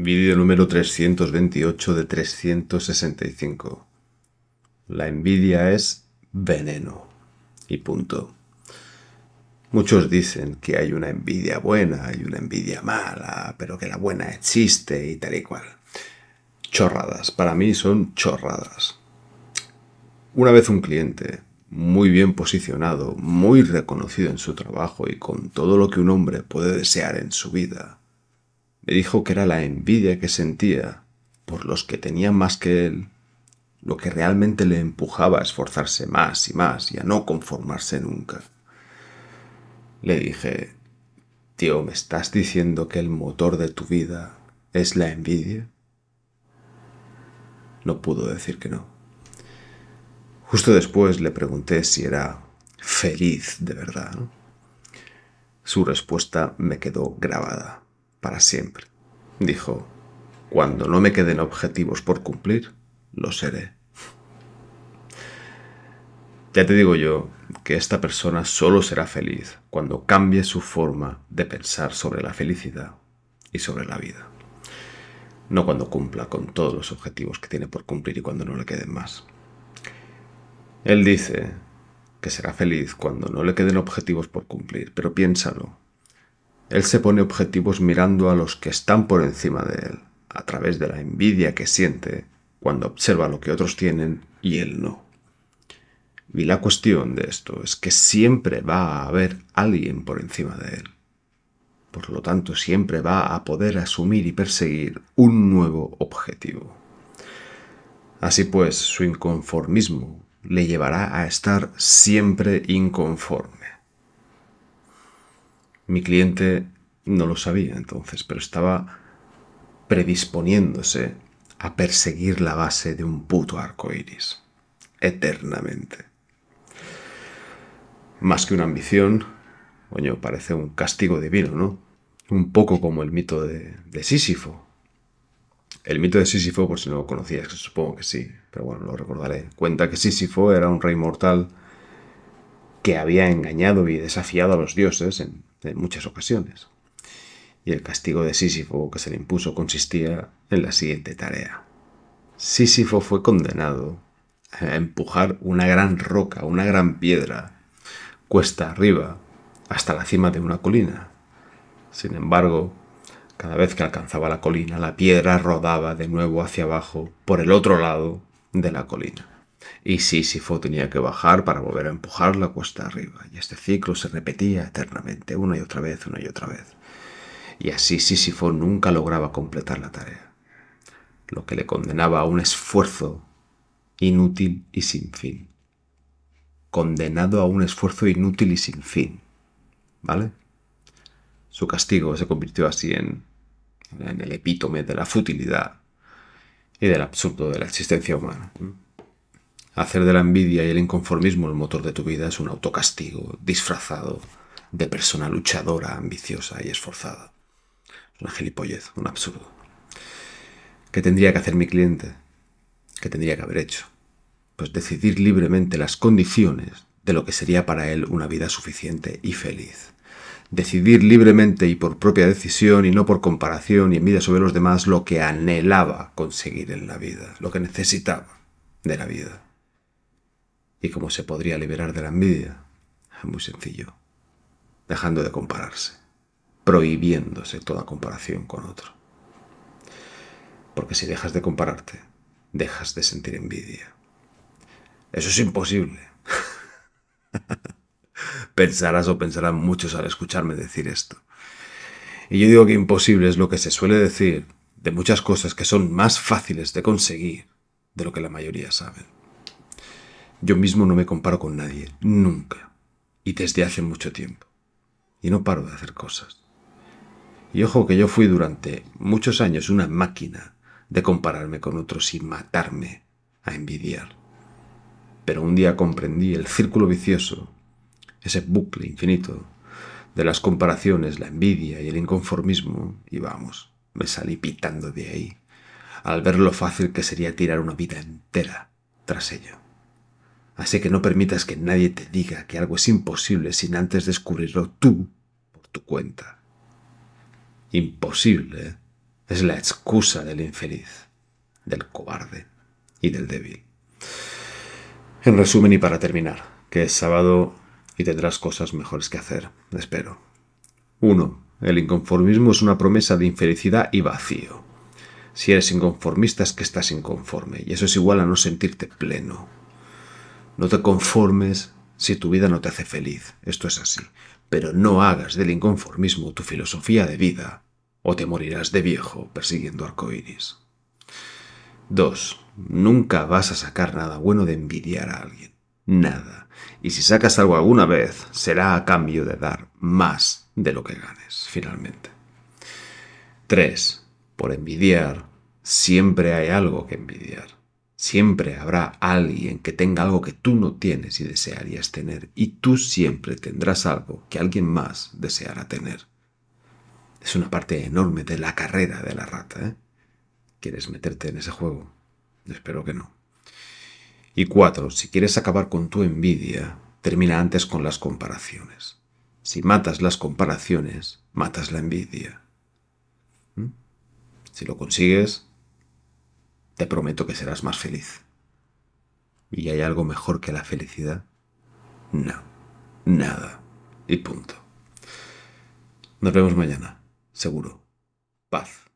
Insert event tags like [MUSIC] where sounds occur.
Vídeo número 328 de 365. La envidia es veneno. Y punto. Muchos dicen que hay una envidia buena y una envidia mala, pero que la buena existe y tal y cual. Chorradas. Para mí son chorradas. Una vez un cliente, muy bien posicionado, muy reconocido en su trabajo y con todo lo que un hombre puede desear en su vida, me dijo que era la envidia que sentía por los que tenían más que él lo que realmente le empujaba a esforzarse más y más y a no conformarse nunca. Le dije, tío, ¿me estás diciendo que el motor de tu vida es la envidia? No pudo decir que no. Justo después le pregunté si era feliz de verdad. Su respuesta me quedó grabada para siempre. Dijo, cuando no me queden objetivos por cumplir, lo seré. Ya te digo yo que esta persona solo será feliz cuando cambie su forma de pensar sobre la felicidad y sobre la vida. No cuando cumpla con todos los objetivos que tiene por cumplir y cuando no le queden más. Él dice que será feliz cuando no le queden objetivos por cumplir, pero piénsalo, él se pone objetivos mirando a los que están por encima de él, a través de la envidia que siente cuando observa lo que otros tienen y él no. Y la cuestión de esto es que siempre va a haber alguien por encima de él. Por lo tanto, siempre va a poder asumir y perseguir un nuevo objetivo. Así pues, su inconformismo le llevará a estar siempre inconforme. Mi cliente no lo sabía entonces, pero estaba predisponiéndose a perseguir la base de un puto arco iris. Eternamente. Más que una ambición, coño, parece un castigo divino, ¿no? Un poco como el mito de, de Sísifo. El mito de Sísifo, por si no lo conocías, supongo que sí, pero bueno, lo recordaré. Cuenta que Sísifo era un rey mortal que había engañado y desafiado a los dioses en en muchas ocasiones. Y el castigo de Sísifo que se le impuso consistía en la siguiente tarea. Sísifo fue condenado a empujar una gran roca, una gran piedra, cuesta arriba, hasta la cima de una colina. Sin embargo, cada vez que alcanzaba la colina, la piedra rodaba de nuevo hacia abajo por el otro lado de la colina y Sísifo tenía que bajar para volver a empujar la cuesta arriba, y este ciclo se repetía eternamente, una y otra vez, una y otra vez. Y así Sísifo nunca lograba completar la tarea, lo que le condenaba a un esfuerzo inútil y sin fin. Condenado a un esfuerzo inútil y sin fin. ¿Vale? Su castigo se convirtió así en, en el epítome de la futilidad y del absurdo de la existencia humana. Hacer de la envidia y el inconformismo el motor de tu vida es un autocastigo disfrazado de persona luchadora, ambiciosa y esforzada. Es una gilipollez, un absurdo. ¿Qué tendría que hacer mi cliente? ¿Qué tendría que haber hecho? Pues decidir libremente las condiciones de lo que sería para él una vida suficiente y feliz. Decidir libremente y por propia decisión y no por comparación y envidia sobre los demás lo que anhelaba conseguir en la vida, lo que necesitaba de la vida. ¿Y cómo se podría liberar de la envidia? Muy sencillo. Dejando de compararse. Prohibiéndose toda comparación con otro. Porque si dejas de compararte, dejas de sentir envidia. Eso es imposible. [LAUGHS] Pensarás o pensarán muchos al escucharme decir esto. Y yo digo que imposible es lo que se suele decir de muchas cosas que son más fáciles de conseguir de lo que la mayoría saben. Yo mismo no me comparo con nadie, nunca, y desde hace mucho tiempo. Y no paro de hacer cosas. Y ojo que yo fui durante muchos años una máquina de compararme con otros y matarme a envidiar. Pero un día comprendí el círculo vicioso, ese bucle infinito de las comparaciones, la envidia y el inconformismo, y vamos, me salí pitando de ahí, al ver lo fácil que sería tirar una vida entera tras ello. Así que no permitas que nadie te diga que algo es imposible sin antes descubrirlo tú por tu cuenta. Imposible es la excusa del infeliz, del cobarde y del débil. En resumen y para terminar, que es sábado y tendrás cosas mejores que hacer, espero. 1. El inconformismo es una promesa de infelicidad y vacío. Si eres inconformista es que estás inconforme, y eso es igual a no sentirte pleno. No te conformes si tu vida no te hace feliz, esto es así, pero no hagas del inconformismo tu filosofía de vida o te morirás de viejo persiguiendo arcoiris. 2. Nunca vas a sacar nada bueno de envidiar a alguien. Nada. Y si sacas algo alguna vez, será a cambio de dar más de lo que ganes, finalmente. 3. Por envidiar, siempre hay algo que envidiar. Siempre habrá alguien que tenga algo que tú no tienes y desearías tener, y tú siempre tendrás algo que alguien más deseará tener. Es una parte enorme de la carrera de la rata. ¿eh? ¿Quieres meterte en ese juego? Espero que no. Y cuatro, si quieres acabar con tu envidia, termina antes con las comparaciones. Si matas las comparaciones, matas la envidia. ¿Mm? Si lo consigues, te prometo que serás más feliz. ¿Y hay algo mejor que la felicidad? No, nada. Y punto. Nos vemos mañana, seguro. Paz.